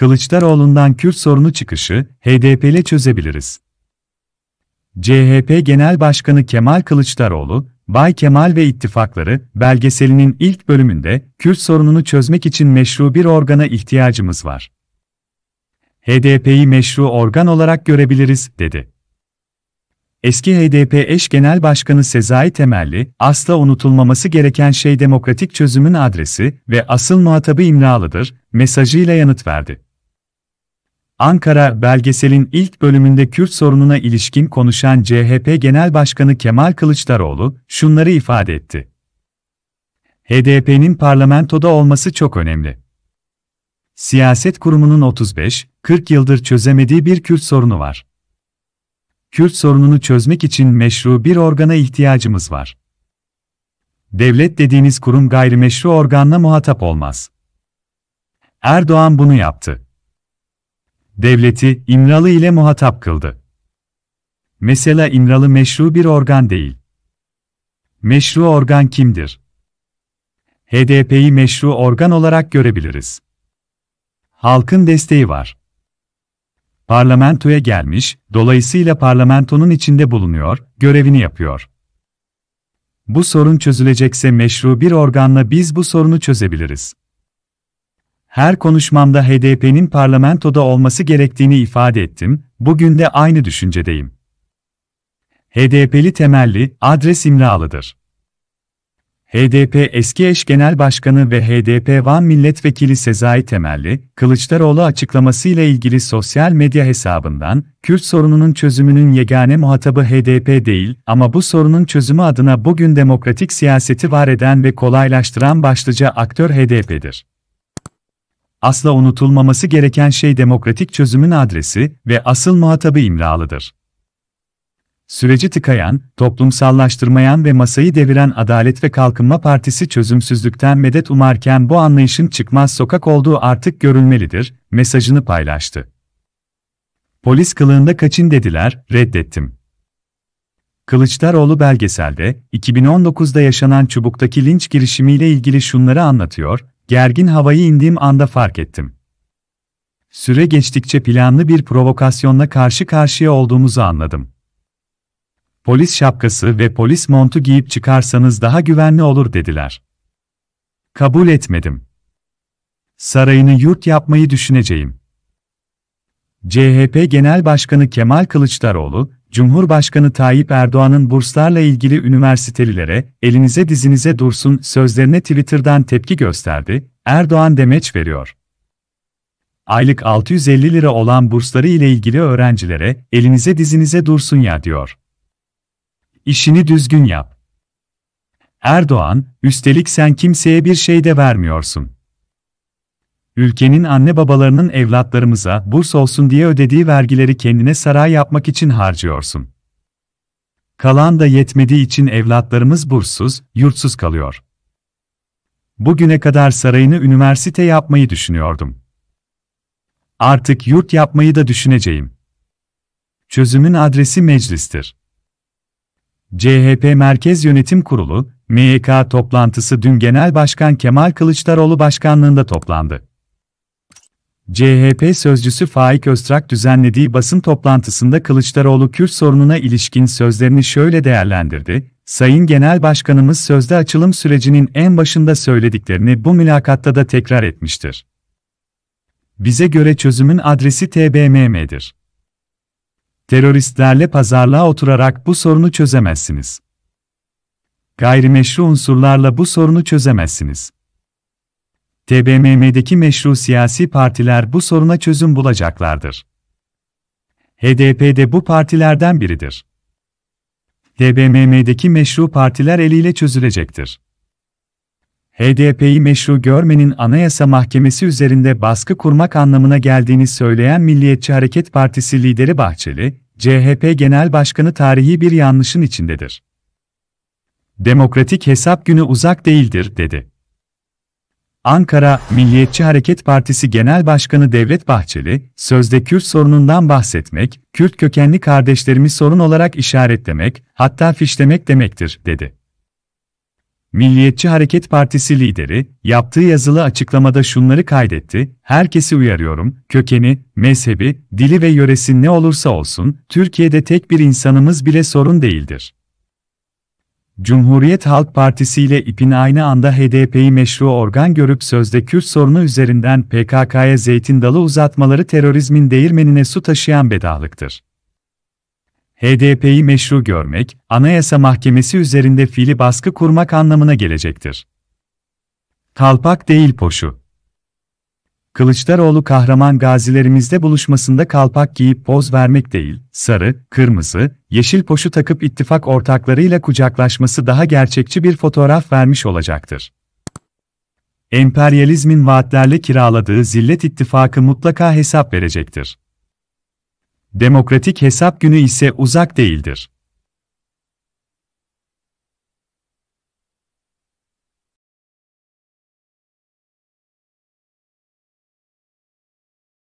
Kılıçdaroğlu'ndan Kürt sorunu çıkışı, HDP'le çözebiliriz. CHP Genel Başkanı Kemal Kılıçdaroğlu, Bay Kemal ve İttifakları belgeselinin ilk bölümünde Kürt sorununu çözmek için meşru bir organa ihtiyacımız var. HDP'yi meşru organ olarak görebiliriz, dedi. Eski HDP eş genel başkanı Sezai Temelli, asla unutulmaması gereken şey demokratik çözümün adresi ve asıl muhatabı imralıdır, mesajıyla yanıt verdi. Ankara belgeselin ilk bölümünde Kürt sorununa ilişkin konuşan CHP Genel Başkanı Kemal Kılıçdaroğlu şunları ifade etti. HDP'nin parlamentoda olması çok önemli. Siyaset kurumunun 35-40 yıldır çözemediği bir Kürt sorunu var. Kürt sorununu çözmek için meşru bir organa ihtiyacımız var. Devlet dediğiniz kurum gayrimeşru organla muhatap olmaz. Erdoğan bunu yaptı devleti İmralı ile muhatap kıldı. Mesela İmralı meşru bir organ değil. Meşru organ kimdir? HDP'yi meşru organ olarak görebiliriz. Halkın desteği var. Parlamentoya gelmiş, dolayısıyla parlamentonun içinde bulunuyor, görevini yapıyor. Bu sorun çözülecekse meşru bir organla biz bu sorunu çözebiliriz. Her konuşmamda HDP'nin parlamentoda olması gerektiğini ifade ettim, bugün de aynı düşüncedeyim. HDP'li temelli, adres imralıdır. HDP eski eş genel başkanı ve HDP Van milletvekili Sezai Temelli, Kılıçdaroğlu açıklamasıyla ilgili sosyal medya hesabından, Kürt sorununun çözümünün yegane muhatabı HDP değil ama bu sorunun çözümü adına bugün demokratik siyaseti var eden ve kolaylaştıran başlıca aktör HDP'dir asla unutulmaması gereken şey demokratik çözümün adresi ve asıl muhatabı imralıdır. Süreci tıkayan, toplumsallaştırmayan ve masayı deviren Adalet ve Kalkınma Partisi çözümsüzlükten medet umarken bu anlayışın çıkmaz sokak olduğu artık görülmelidir, mesajını paylaştı. Polis kılığında kaçın dediler, reddettim. Kılıçdaroğlu belgeselde, 2019'da yaşanan Çubuk'taki linç girişimiyle ilgili şunları anlatıyor, Gergin havayı indiğim anda fark ettim. Süre geçtikçe planlı bir provokasyonla karşı karşıya olduğumuzu anladım. Polis şapkası ve polis montu giyip çıkarsanız daha güvenli olur dediler. Kabul etmedim. Sarayını yurt yapmayı düşüneceğim. CHP Genel Başkanı Kemal Kılıçdaroğlu, Cumhurbaşkanı Tayyip Erdoğan'ın burslarla ilgili üniversitelilere, elinize dizinize dursun sözlerine Twitter'dan tepki gösterdi, Erdoğan demeç veriyor. Aylık 650 lira olan bursları ile ilgili öğrencilere, elinize dizinize dursun ya diyor. İşini düzgün yap. Erdoğan, üstelik sen kimseye bir şey de vermiyorsun ülkenin anne babalarının evlatlarımıza burs olsun diye ödediği vergileri kendine saray yapmak için harcıyorsun. Kalan da yetmediği için evlatlarımız bursuz, yurtsuz kalıyor. Bugüne kadar sarayını üniversite yapmayı düşünüyordum. Artık yurt yapmayı da düşüneceğim. Çözümün adresi meclistir. CHP Merkez Yönetim Kurulu, MYK toplantısı dün Genel Başkan Kemal Kılıçdaroğlu başkanlığında toplandı. CHP sözcüsü Faik Öztrak düzenlediği basın toplantısında Kılıçdaroğlu Kürt sorununa ilişkin sözlerini şöyle değerlendirdi. Sayın Genel Başkanımız sözde açılım sürecinin en başında söylediklerini bu mülakatta da tekrar etmiştir. Bize göre çözümün adresi TBMM'dir. Teröristlerle pazarlığa oturarak bu sorunu çözemezsiniz. Gayrimeşru unsurlarla bu sorunu çözemezsiniz. TBMM'deki meşru siyasi partiler bu soruna çözüm bulacaklardır. HDP de bu partilerden biridir. TBMM'deki meşru partiler eliyle çözülecektir. HDP'yi meşru görmenin Anayasa Mahkemesi üzerinde baskı kurmak anlamına geldiğini söyleyen Milliyetçi Hareket Partisi lideri Bahçeli, CHP Genel Başkanı tarihi bir yanlışın içindedir. Demokratik hesap günü uzak değildir, dedi. Ankara Milliyetçi Hareket Partisi Genel Başkanı Devlet Bahçeli, sözde Kürt sorunundan bahsetmek, Kürt kökenli kardeşlerimi sorun olarak işaretlemek, hatta fişlemek demektir, dedi. Milliyetçi Hareket Partisi lideri, yaptığı yazılı açıklamada şunları kaydetti, herkesi uyarıyorum, kökeni, mezhebi, dili ve yöresi ne olursa olsun, Türkiye'de tek bir insanımız bile sorun değildir. Cumhuriyet Halk Partisi ile ipin aynı anda HDP'yi meşru organ görüp sözde Kürt sorunu üzerinden PKK'ya zeytin dalı uzatmaları terörizmin değirmenine su taşıyan bedalıktır. HDP'yi meşru görmek, Anayasa Mahkemesi üzerinde fiili baskı kurmak anlamına gelecektir. Kalpak değil poşu. Kılıçdaroğlu kahraman gazilerimizde buluşmasında kalpak giyip poz vermek değil, sarı, kırmızı, yeşil poşu takıp ittifak ortaklarıyla kucaklaşması daha gerçekçi bir fotoğraf vermiş olacaktır. Emperyalizmin vaatlerle kiraladığı zillet ittifakı mutlaka hesap verecektir. Demokratik hesap günü ise uzak değildir.